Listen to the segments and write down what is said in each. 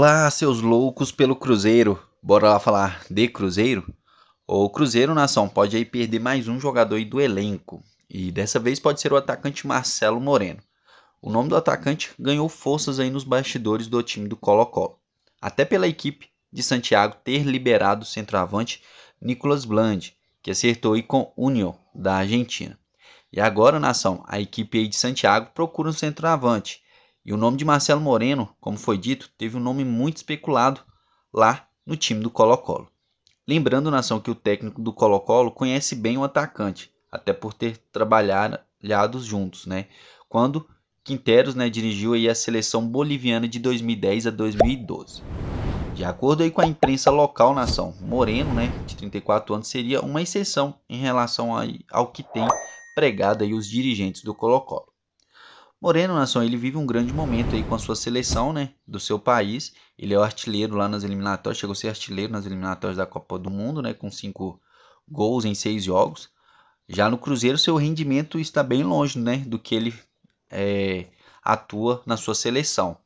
Lá, seus loucos pelo Cruzeiro. Bora lá falar de Cruzeiro? O Cruzeiro Nação pode aí perder mais um jogador do elenco. E dessa vez pode ser o atacante Marcelo Moreno. O nome do atacante ganhou forças aí nos bastidores do time do Colo-Colo. Até pela equipe de Santiago ter liberado o centroavante Nicolas Bland, que acertou aí com Union, da Argentina. E agora, Nação, a equipe aí de Santiago procura um centroavante e o nome de Marcelo Moreno, como foi dito, teve um nome muito especulado lá no time do Colo-Colo. Lembrando, Nação, que o técnico do Colo-Colo conhece bem o atacante, até por ter trabalhado juntos, né? Quando Quinteros né, dirigiu aí a seleção boliviana de 2010 a 2012. De acordo aí com a imprensa local, Nação, Moreno, né, de 34 anos, seria uma exceção em relação aí ao que tem pregado aí os dirigentes do Colo-Colo. Moreno Nação, ele vive um grande momento aí com a sua seleção, né? Do seu país. Ele é o artilheiro lá nas eliminatórias, chegou a ser artilheiro nas eliminatórias da Copa do Mundo, né? Com cinco gols em seis jogos. Já no Cruzeiro, seu rendimento está bem longe, né? Do que ele é, atua na sua seleção.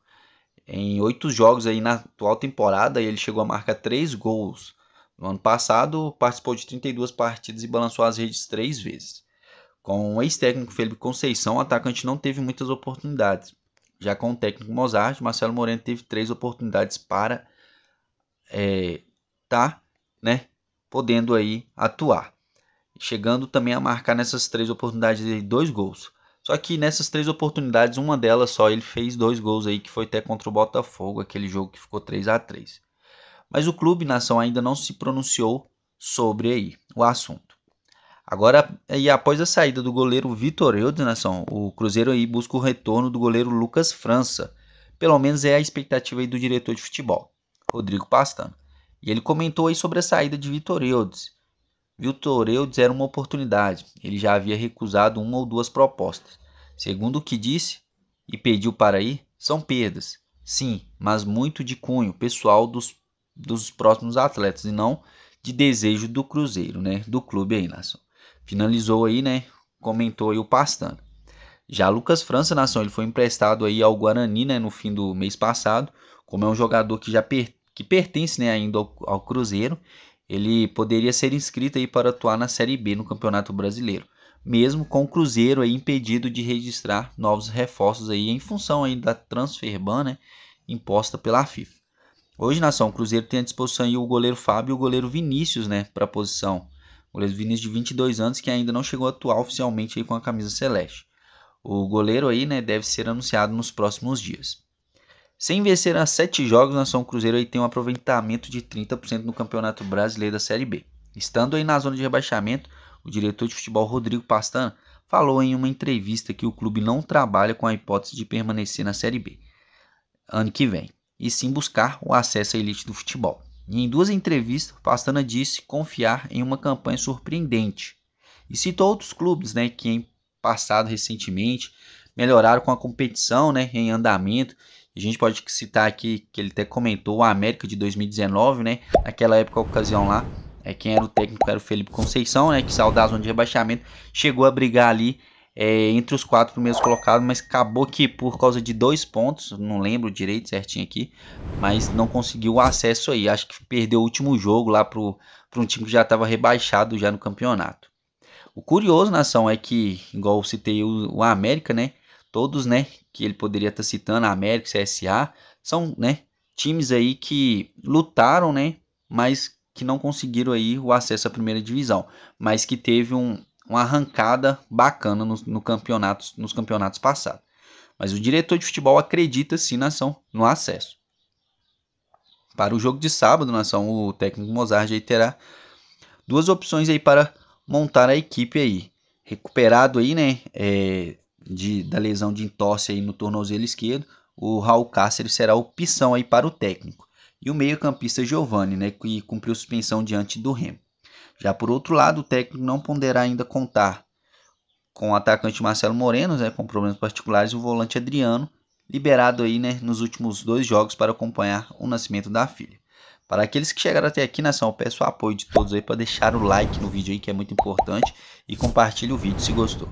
Em oito jogos aí na atual temporada, ele chegou a marcar três gols. No ano passado, participou de 32 partidas e balançou as redes três vezes. Com o ex-técnico Felipe Conceição, o atacante não teve muitas oportunidades. Já com o técnico Mozart, Marcelo Moreno teve três oportunidades para é, tá, né, podendo aí atuar. Chegando também a marcar nessas três oportunidades aí, dois gols. Só que nessas três oportunidades, uma delas só, ele fez dois gols aí, que foi até contra o Botafogo, aquele jogo que ficou 3 a 3 Mas o clube nação ainda não se pronunciou sobre aí o assunto. Agora, e após a saída do goleiro Vitor Eudinasson, o Cruzeiro aí busca o retorno do goleiro Lucas França. Pelo menos é a expectativa aí do diretor de futebol, Rodrigo Pastano. E ele comentou aí sobre a saída de Vitor Eudes. Vitor Eudes era uma oportunidade, ele já havia recusado uma ou duas propostas. Segundo o que disse e pediu para ir, são perdas. Sim, mas muito de cunho pessoal dos, dos próximos atletas e não de desejo do Cruzeiro, né? Do clube aí, nação finalizou aí, né? Comentou aí o Pastana. Já Lucas França, nação, ele foi emprestado aí ao Guarani, né, no fim do mês passado, como é um jogador que já per que pertence, né, ainda ao, ao Cruzeiro, ele poderia ser inscrito aí para atuar na Série B no Campeonato Brasileiro, mesmo com o Cruzeiro aí impedido de registrar novos reforços aí em função aí da transfer ban, né, imposta pela FIFA. Hoje, nação, o Cruzeiro tem à disposição aí o goleiro Fábio e o goleiro Vinícius, né, para a posição Goleiro Vinícius de 22 anos que ainda não chegou a atuar oficialmente com a camisa celeste. O goleiro aí, né, deve ser anunciado nos próximos dias. Sem vencer a sete jogos, na São Cruzeiro aí tem um aproveitamento de 30% no Campeonato Brasileiro da Série B. Estando aí na zona de rebaixamento, o diretor de futebol Rodrigo Pastana falou em uma entrevista que o clube não trabalha com a hipótese de permanecer na Série B ano que vem, e sim buscar o acesso à elite do futebol. E em duas entrevistas, Pastana disse confiar em uma campanha surpreendente e citou outros clubes, né, que em passado recentemente melhoraram com a competição, né, em andamento. A gente pode citar aqui que ele até comentou o América de 2019, né, naquela época, ocasião lá, é quem era o técnico era o Felipe Conceição, né, que saudava de rebaixamento, chegou a brigar ali é, entre os quatro primeiros colocados, mas acabou que por causa de dois pontos, não lembro direito certinho aqui, mas não conseguiu o acesso aí. Acho que perdeu o último jogo lá para um time que já estava rebaixado já no campeonato. O curioso, nação, é que, igual eu citei o, o América, né? Todos, né? Que ele poderia estar tá citando, América, CSA, são, né? Times aí que lutaram, né? Mas que não conseguiram aí o acesso à primeira divisão, mas que teve um, uma arrancada bacana no, no campeonato, nos campeonatos passados. Mas o diretor de futebol acredita sim na ação, no acesso. Para o jogo de sábado, na ação, o técnico Mozart aí terá duas opções aí para montar a equipe aí. Recuperado aí, né, é, de, da lesão de entorse aí no tornozelo esquerdo, o Raul Cáceres será opção aí para o técnico. E o meio-campista Giovani, né, que cumpriu suspensão diante do Remo. Já por outro lado, o técnico não poderá ainda contar com o atacante Marcelo Moreno, né, com problemas particulares, e o volante Adriano, liberado aí né, nos últimos dois jogos para acompanhar o nascimento da filha. Para aqueles que chegaram até aqui, nação, né, eu peço o apoio de todos aí para deixar o like no vídeo aí, que é muito importante, e compartilhe o vídeo se gostou.